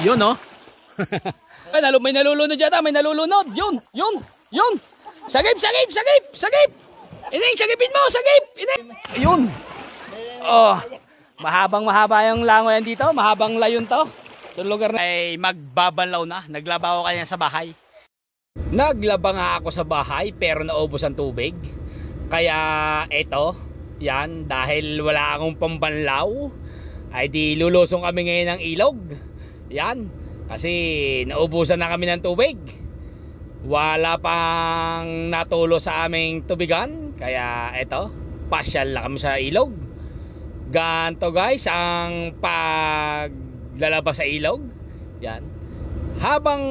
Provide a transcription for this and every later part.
Yun, no? Ay, nalo, may nalulunod yata, may nalulunod. Yun, yun, yun. Sagip, sagip, sagip, sagip. Ining, sagipin mo, sagip. Ining. Yun. Oh, mahabang mahaba yung lango yan dito. Mahabang layon to. Sa lugar na ay magbabalaw na. Naglaba ako kanina sa bahay. Naglaba nga ako sa bahay pero naubos ang tubig. Kaya eto, yan, dahil wala akong pambanlaw, ay di lulusong kami ngayon ng ilog. Yan. Kasi naubusan na kami ng tubig. Wala pang natulo sa aming tubigan. Kaya eto, pasyal na kami sa ilog. Ganto guys, ang paglalabas sa ilog. Yan. Habang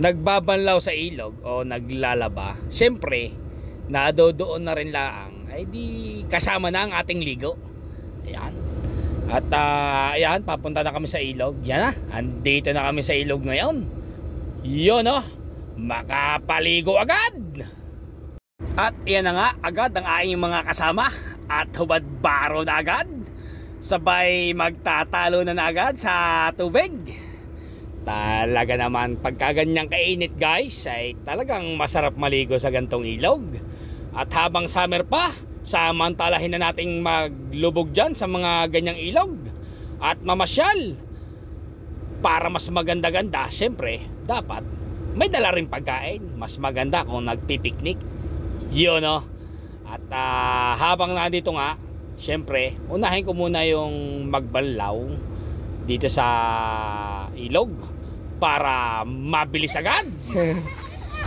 nagbabanlaw sa ilog o naglalaba, syempre, nadodoon na rin laang, ay di kasama na ang ating ligo. Ayan. At uh, ayan, papunta na kami sa ilog. Yan na, andito na kami sa ilog ngayon. Yun oh, makapaligo agad! At yan na nga, agad ang aking mga kasama at hubad baro na agad. Sabay magtatalo na, na agad sa tubig. Talaga naman, pagkaganyang kainit guys, ay talagang masarap maligo sa gantong ilog. At habang summer pa, Samantalahin na nating maglubog dyan sa mga ganyang ilog at mamasyal. Para mas maganda-ganda, syempre, dapat may dala rin pagkain. Mas maganda kung nagpipiknik. Yun no? At uh, habang nandito nga, syempre, unahin ko muna yung magbanlaw dito sa ilog para mabilis agad.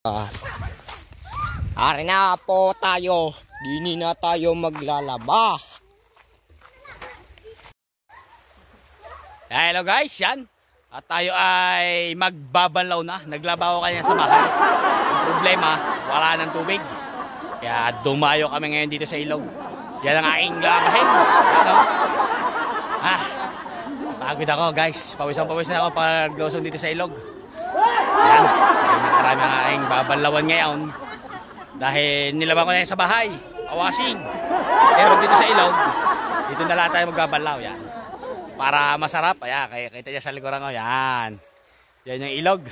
Ah. Ari na po tayo. Dini na tayo maglalaba. Hello guys, yan. At tayo ay magbabalaw na. Naglaba ako kanina sa bahay. problema, wala ng tubig. Kaya dumayo kami ngayon dito sa ilog. Yan ang aking labahin. Ano? Ah, pagod ako guys. Pawisan-pawisan ako para lusong dito sa ilog. Yan. Marami ang aking babalawan ngayon. Dahil nilaban ko na yan sa bahay. Awashing. Pero dito sa ilog, dito na lahat tayo magbabalaw. Yan. Para masarap. Ayan, kaya, kita niya sa likuran ko. Yan. Yan yung ilog.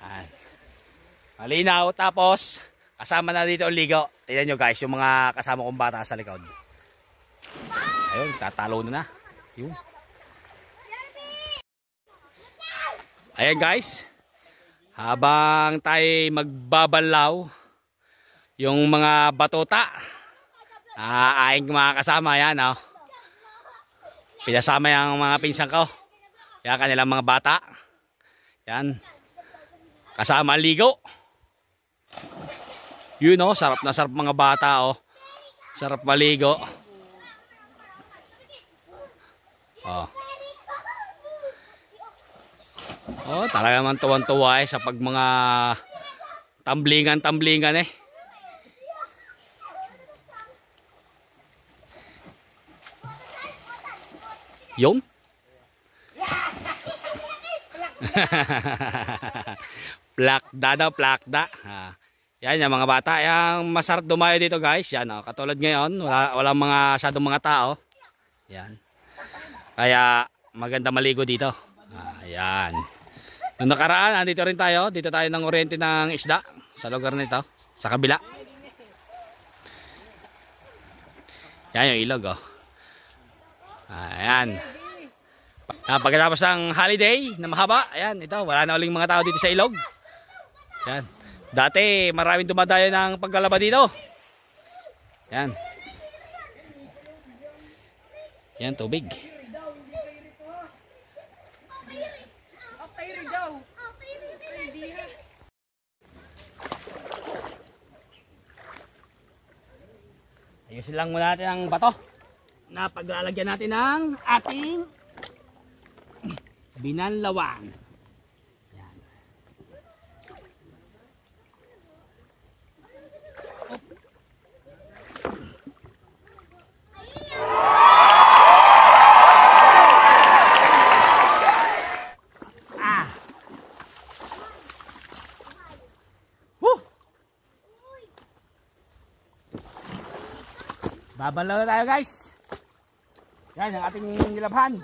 Yan. Malinaw. Tapos, kasama na dito ang ligo. Tignan nyo guys, yung mga kasama kong bata sa likod. Ayun, tatalo na na. Yun. Ayan guys habang tayo magbabalaw yung mga batota ah, mga kasama yan oh. pinasama yung mga pinsang ko yan kanilang mga bata yan kasama ligo yun oh sarap na sarap mga bata oh sarap maligo oh Oh, talaga naman tuwan-tuwa eh sa pag mga tamblingan-tamblingan eh. Yung? plakda daw, plakda. Ah. Yan yung mga bata. Yung masarap dumayo dito guys. Yan oh. Katulad ngayon, wala, walang mga sadong mga tao. Yan. Kaya maganda maligo dito. Ah, yan. Nung nakaraan, andito rin tayo. Dito tayo ng oriente ng isda. Sa lugar nito. Sa kabila. Yan yung ilog, oh. Ayan. Ah, pagkatapos ng holiday na mahaba, ayan, ito, wala na uling mga tao dito sa ilog. Ayan. Dati, maraming dumadayo ng paglalaba dito. Ayan. Ayan, tubig. Ayan. daw. Pwede ha. Ayusin lang muna natin ang bato Napaglalagyan natin ng ating binanlawan. Habal na tayo guys. Yan ang ating nilabhan.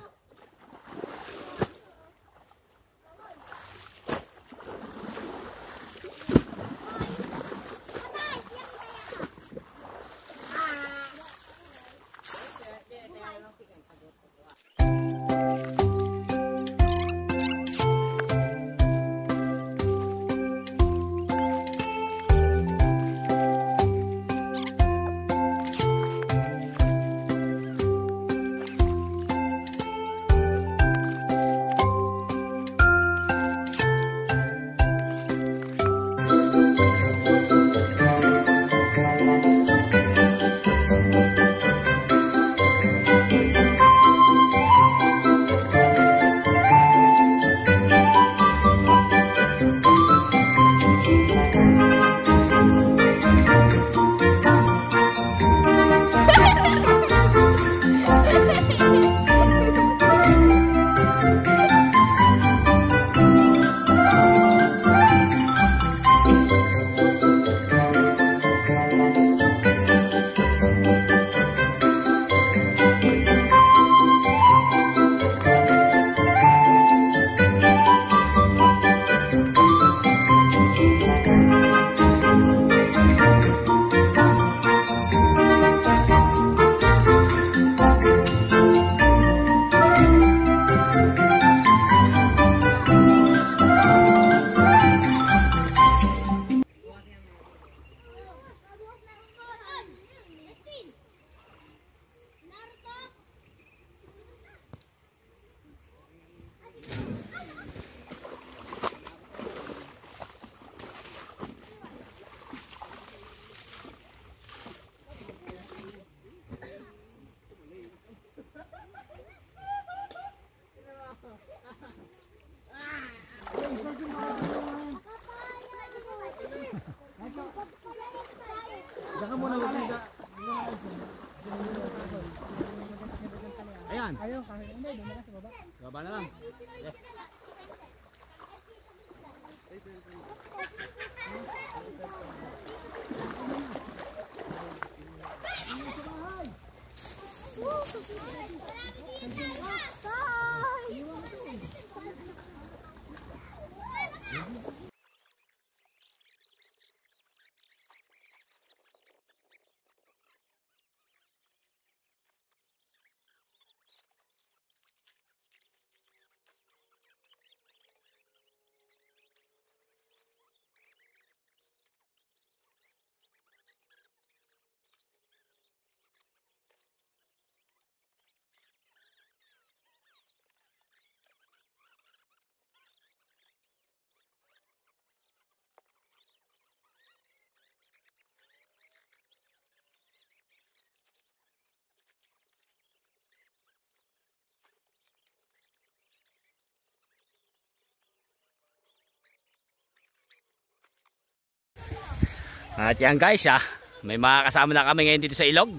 At yan guys ah, may mga kasama na kami ngayon dito sa ilog.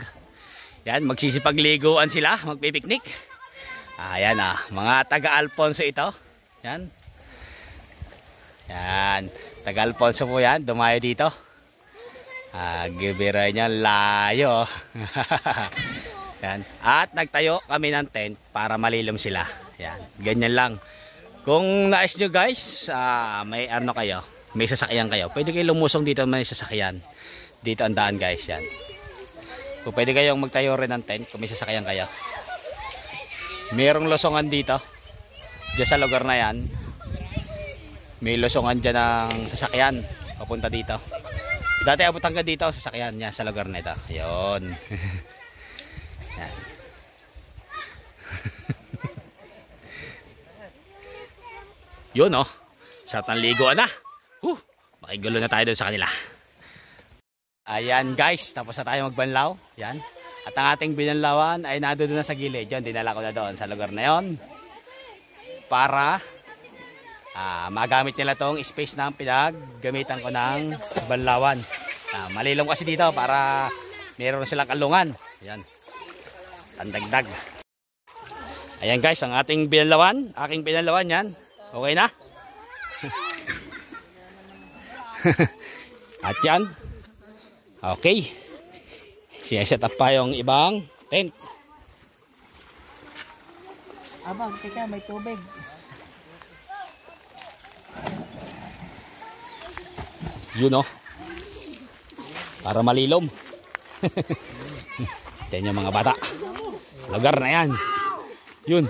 Yan, magsisipagliguan sila, magpipiknik. Ayan ah, ah, mga taga Alfonso ito. Yan. Yan, taga Alfonso po yan, dumayo dito. Ah, gibira niya layo. yan. At nagtayo kami ng tent para malilom sila. Yan, ganyan lang. Kung nais nyo guys, ah, may ano kayo, may sasakyan kayo pwede kayo lumusong dito may sasakyan dito ang daan guys yan so, pwede kayong magtayo rin ng tent kung may sasakyan kayo merong losongan dito dyan sa lugar na yan may losongan dyan ng sasakyan papunta dito dati abot hanggang dito sasakyan niya sa lugar na ito yun yan yun oh Sa tanligo ligo na Makigulo na tayo doon sa kanila. Ayan guys, tapos na tayo magbanlaw. Ayan. At ang ating binanlawan ay nado doon na sa gilid. Yun, dinala ko na doon sa lugar na yon. Para uh, magamit nila tong space na gamitan ko ng banlawan. Uh, ah, malilong kasi dito para meron silang kalungan. Ayan. Tandagdag. Ayan guys, ang ating binanlawan. Aking binanlawan yan. Okay na? At yan. Okay. Sineset up pa yung ibang tent. Abang, teka, may tubig. Yun o. Oh. Para malilom. yan yung mga bata. Lugar na yan. Yun.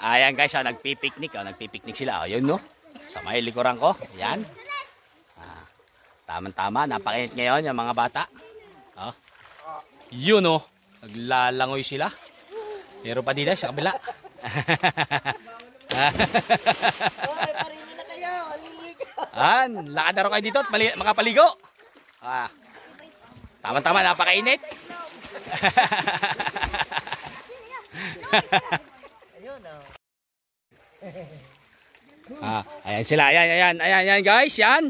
Ayan guys, ah, nagpipiknik. Oh, nagpipiknik sila. Oh, yun no. Sa may likuran ko. Ayan. Ah, Tama-tama. Napakinit ngayon yung mga bata. Oh. Yun no. Oh. Naglalangoy sila. Pero pa dila eh, sa kabila. An, lakad na kayo dito at mali, makapaligo. Ah. Tama-tama, napakainit. ah, ayan sila. Ayan, ayan, ayan, ayan guys. Yan.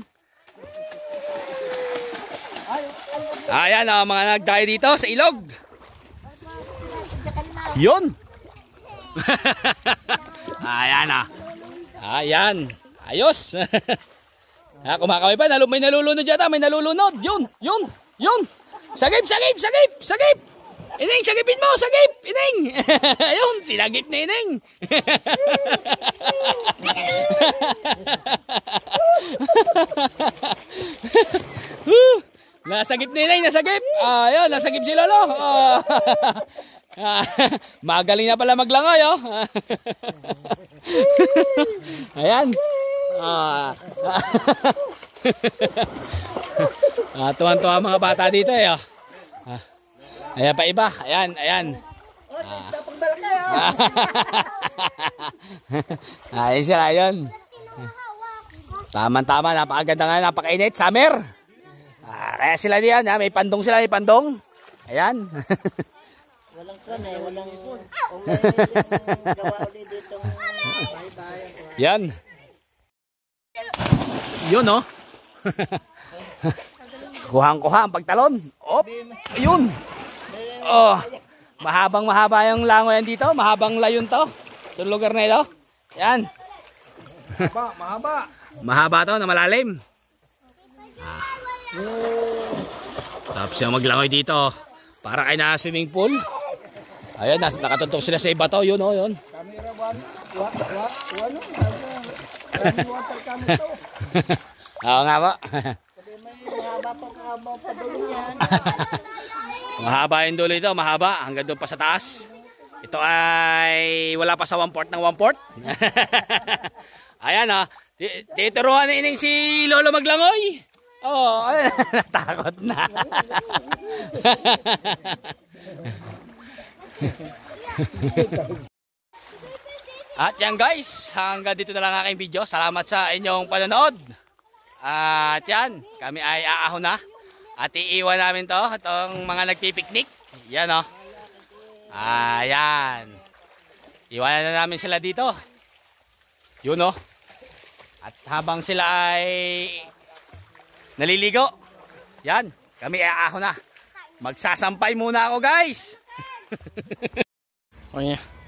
Ayan oh, mga nagdayo dito sa ilog. Yun. ayan ah. Ayan. Ayos. ha, ah, kumakaway pa. May nalulunod yata. May nalulunod. Yun, yun, yun. Sagip, sagip, sagip, sagip. Ining, sagipin mo! Sagip! Ining! Ayun, sinagip na Ining! nasagip na Ining, nasagip! Ah, ayun, nasagip si Lolo! Oh. Magaling na pala maglangoy, oh! Ayan! Ah. ah, tuwan-tuwa mga bata dito eh. Oh. Ah. Ayan pa iba. Ayan, ayan. Ah. ah. ayun sila yun. Tama-tama, napakaganda nga, napakainit, summer. Ah, kaya sila diyan, ha? Ah, may pandong sila, may pandong. Ayan. walang kan eh, walang ipon. gawa ulit dito. Yan. Yun oh. Kuhang-kuha ang pagtalon. Op, Ayun. Oh, mahabang mahaba yung langoy yan dito. Mahabang layon to. Sa lugar na ito. Yan. Mahaba, mahaba. mahaba to na malalim. Ah. Tapos yung maglangoy dito. Para kay na swimming pool. Ayan, nakatuntok sila sa iba to. Yun, oh, yun. Camera one, one, one, one, water camera to. Oo nga po. Sabi may mahaba pa kahaba pa doon yan. Mahaba yung dulo ito, mahaba. Hanggang doon pa sa taas. Ito ay wala pa sa 1 port ng 1 port. Ayan ah. Tituruan na ining si Lolo Maglangoy. Oo, oh, natakot na. At yan guys, hanggang dito na lang aking video. Salamat sa inyong panonood. At yan, kami ay aaho na. At iiwan namin to, itong mga nagpipiknik. Yan o. Oh. Ayan. Iwanan na namin sila dito. Yun o. Oh. At habang sila ay naliligo, yan, kami aaho na. Magsasampay muna ako guys. Oh yeah.